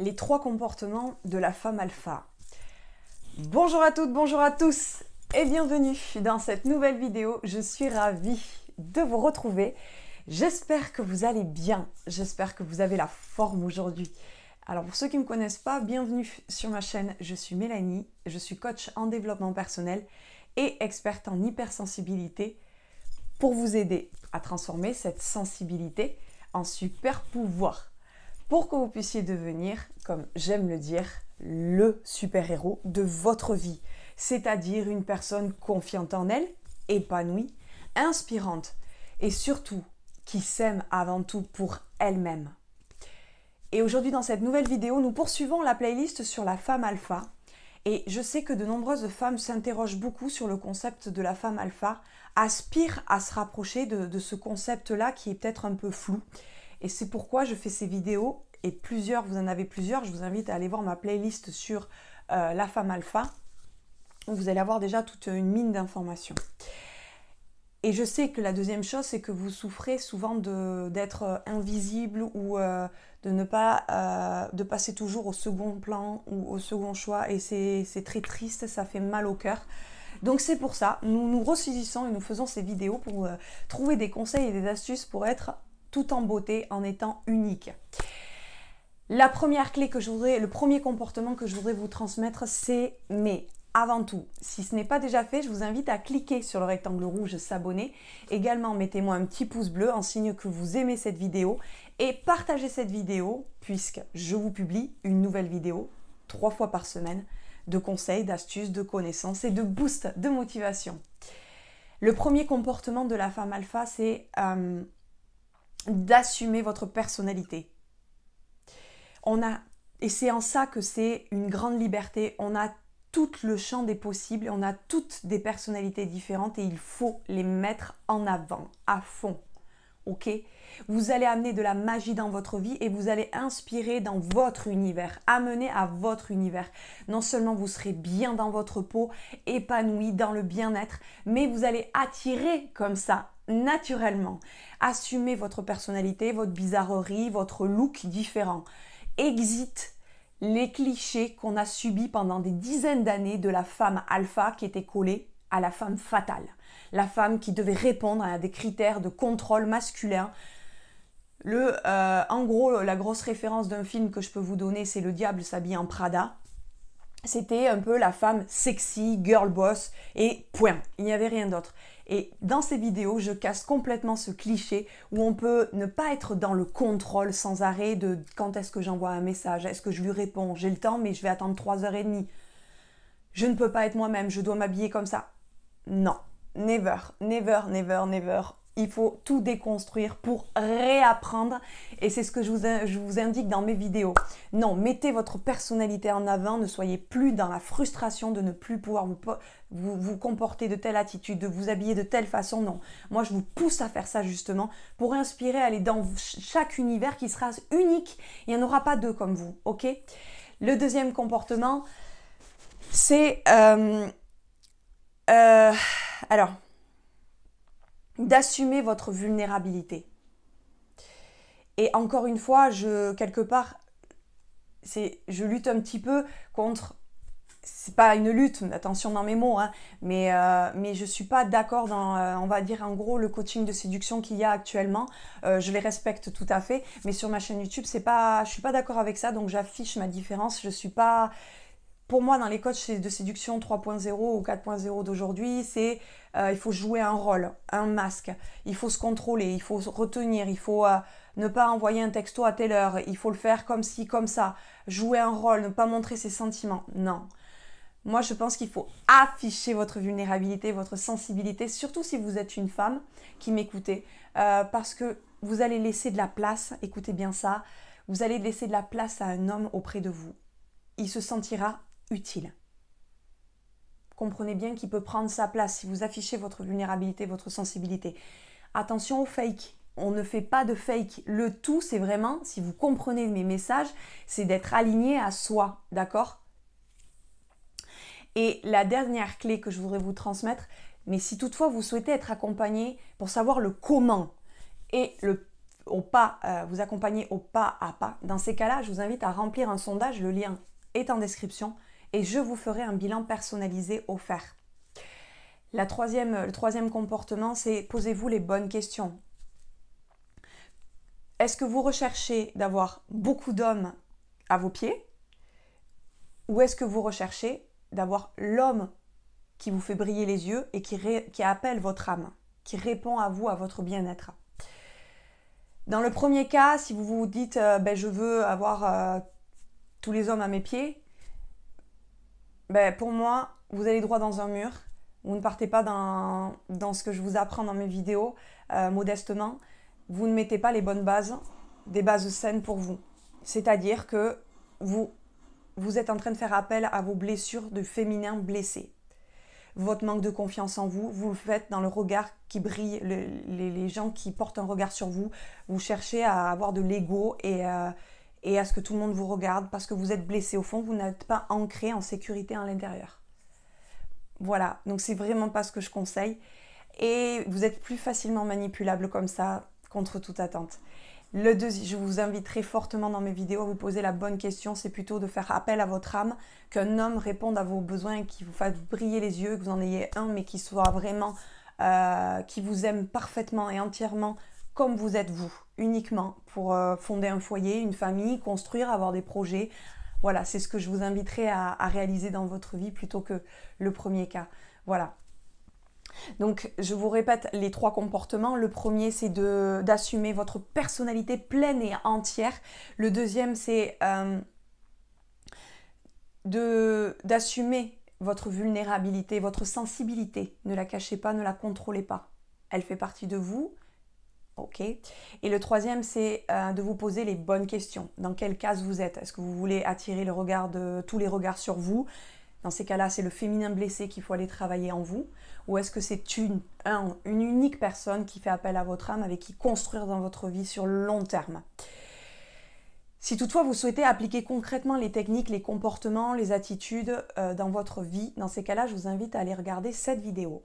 les trois comportements de la femme alpha. Bonjour à toutes, bonjour à tous et bienvenue dans cette nouvelle vidéo. Je suis ravie de vous retrouver. J'espère que vous allez bien, j'espère que vous avez la forme aujourd'hui. Alors pour ceux qui ne me connaissent pas, bienvenue sur ma chaîne. Je suis Mélanie, je suis coach en développement personnel et experte en hypersensibilité pour vous aider à transformer cette sensibilité en super pouvoir pour que vous puissiez devenir, comme j'aime le dire, le super-héros de votre vie, c'est-à-dire une personne confiante en elle, épanouie, inspirante et surtout qui s'aime avant tout pour elle-même. Et aujourd'hui dans cette nouvelle vidéo, nous poursuivons la playlist sur la femme alpha. Et je sais que de nombreuses femmes s'interrogent beaucoup sur le concept de la femme alpha, aspirent à se rapprocher de, ce concept-là qui est peut-être un peu flou. Et c'est pourquoi je fais ces vidéos et plusieurs, vous en avez plusieurs, je vous invite à aller voir ma playlist sur euh, la femme alpha. où Vous allez avoir déjà toute une mine d'informations. Et je sais que la deuxième chose, c'est que vous souffrez souvent d'être euh, invisible ou euh, de ne pas de passer toujours au second plan ou au second choix. Et c'est très triste, ça fait mal au cœur. Donc c'est pour ça, nous nous ressaisissons et nous faisons ces vidéos pour trouver des conseils et des astuces pour être tout en beauté en étant unique. La première clé que je voudrais, le premier comportement que je voudrais vous transmettre, c'est mais avant tout, si ce n'est pas déjà fait, je vous invite à cliquer sur le rectangle rouge s'abonner. Également, mettez-moi un petit pouce bleu en signe que vous aimez cette vidéo et partagez cette vidéo puisque je vous publie une nouvelle vidéo trois fois par semaine de conseils, d'astuces, de connaissances et de boosts de motivation. Le premier comportement de la femme alpha, c'est euh, d'assumer votre personnalité, on a, et c'est en ça que c'est une grande liberté, on a tout le champ des possibles, on a toutes des personnalités différentes et il faut les mettre en avant, à fond. Ok Vous allez amener de la magie dans votre vie et vous allez inspirer dans votre univers, amener à votre univers. Non seulement vous serez bien dans votre peau, épanoui dans le bien-être, mais vous allez attirer comme ça naturellement. assumer votre personnalité, votre bizarrerie, votre look différent exit les clichés qu'on a subis pendant des dizaines d'années de la femme alpha qui était collée à la femme fatale, la femme qui devait répondre à des critères de contrôle masculin. Le, euh, en gros, la grosse référence d'un film que je peux vous donner, c'est Le diable s'habille en Prada. C'était un peu la femme sexy, girl boss, et point. Il n'y avait rien d'autre. Et dans ces vidéos, je casse complètement ce cliché où on peut ne pas être dans le contrôle sans arrêt de quand est-ce que j'envoie un message, est-ce que je lui réponds, j'ai le temps mais je vais attendre 3h30. Je ne peux pas être moi-même, je dois m'habiller comme ça. Non, never, never, never, never. Il faut tout déconstruire pour réapprendre et c'est ce que je vous, vous, indique dans mes vidéos. Non, mettez votre personnalité en avant, ne soyez plus dans la frustration de ne plus pouvoir vous, vous comporter de telle attitude, de vous habiller de telle façon. Non, moi je vous pousse à faire ça justement pour inspirer à aller dans chaque univers qui sera unique. Il n'y en aura pas deux comme vous, ok Le deuxième comportement, c'est... Euh, euh, alors d'assumer votre vulnérabilité. Et encore une fois, je quelque part, c'est, je lutte un petit peu contre. C'est pas une lutte, attention dans mes mots, hein, mais, je euh, mais je suis pas d'accord dans, euh, on va dire en gros, le coaching de séduction qu'il y a actuellement. Euh, je les respecte tout à fait, mais sur ma chaîne YouTube, c'est pas, je suis pas d'accord avec ça, donc j'affiche ma différence. Je suis pas, pour moi, dans les coachs de séduction 3.0 ou 4.0 d'aujourd'hui, c'est euh, il faut jouer un rôle, un masque. Il faut se contrôler, il faut se retenir, il faut euh, ne pas envoyer un texto à telle heure, il faut le faire comme ci, comme ça. Jouer un rôle, ne pas montrer ses sentiments. Non. Moi, je pense qu'il faut afficher votre vulnérabilité, votre sensibilité, surtout si vous êtes une femme qui m'écoutez, euh, parce que vous allez laisser de la place, écoutez bien ça, vous allez laisser de la place à un homme auprès de vous. Il se sentira utile. Comprenez bien qu'il peut prendre sa place si vous affichez votre vulnérabilité, votre sensibilité. Attention aux fake. On ne fait pas de fake. Le tout, c'est vraiment, si vous comprenez mes messages, c'est d'être aligné à soi, d'accord Et la dernière clé que je voudrais vous transmettre, mais si toutefois vous souhaitez être accompagné pour savoir le comment et le au pas, euh, vous accompagner au pas à pas, dans ces cas-là, je vous invite à remplir un sondage. Le lien est en description et je vous ferai un bilan personnalisé offert. La troisième, le troisième comportement, c'est posez-vous les bonnes questions. Est-ce que vous recherchez d'avoir beaucoup d'hommes à vos pieds ou est-ce que vous recherchez d'avoir l'homme qui vous fait briller les yeux et qui, qui appelle votre âme, qui répond à vous, à votre bien-être Dans le premier cas, si vous vous dites euh, ben, je veux avoir euh, tous les hommes à mes pieds, ben, pour moi, vous allez droit dans un mur. Vous ne partez pas dans, ce que je vous apprends dans mes vidéos, euh, modestement. Vous ne mettez pas les bonnes bases, des bases saines pour vous. C'est-à-dire que vous, vous êtes en train de faire appel à vos blessures de féminin blessé. Votre manque de confiance en vous, vous le faites dans le regard qui brille, les, gens qui portent un regard sur vous. Vous cherchez à avoir de l'ego et, euh, et à ce que tout le monde vous regarde parce que vous êtes blessé. Au fond, vous n'êtes pas ancré en sécurité à l'intérieur. Voilà, donc c'est vraiment pas ce que je conseille. Et vous êtes plus facilement manipulable comme ça contre toute attente. Le deuxième, je vous inviterai fortement dans mes vidéos à vous poser la bonne question, c'est plutôt de faire appel à votre âme, qu'un homme réponde à vos besoins, qu'il vous fasse briller les yeux, que vous en ayez un, mais qui soit vraiment, euh, qui vous aime parfaitement et entièrement vous êtes vous, uniquement, pour euh, fonder un foyer, une famille, construire, avoir des projets. Voilà, c'est ce que je vous inviterai à, réaliser dans votre vie plutôt que le premier cas. Voilà, donc, je vous répète les trois comportements. Le premier, c'est d'assumer votre personnalité pleine et entière. Le deuxième, c'est euh, d'assumer votre vulnérabilité, votre sensibilité. Ne la cachez pas, ne la contrôlez pas. Elle fait partie de vous, et le troisième, c'est euh, de vous poser les bonnes questions. Dans quelle case vous êtes Est-ce que vous voulez attirer tous les regards sur vous Dans ces cas-là, c'est le féminin blessé qu'il faut aller travailler en vous. Ou est-ce que c'est une, une unique personne qui fait appel à votre âme, avec qui construire dans votre vie sur le long terme si toutefois vous souhaitez appliquer concrètement les techniques, les comportements, les attitudes euh, dans votre vie, dans ces cas-là, je vous invite à aller regarder cette vidéo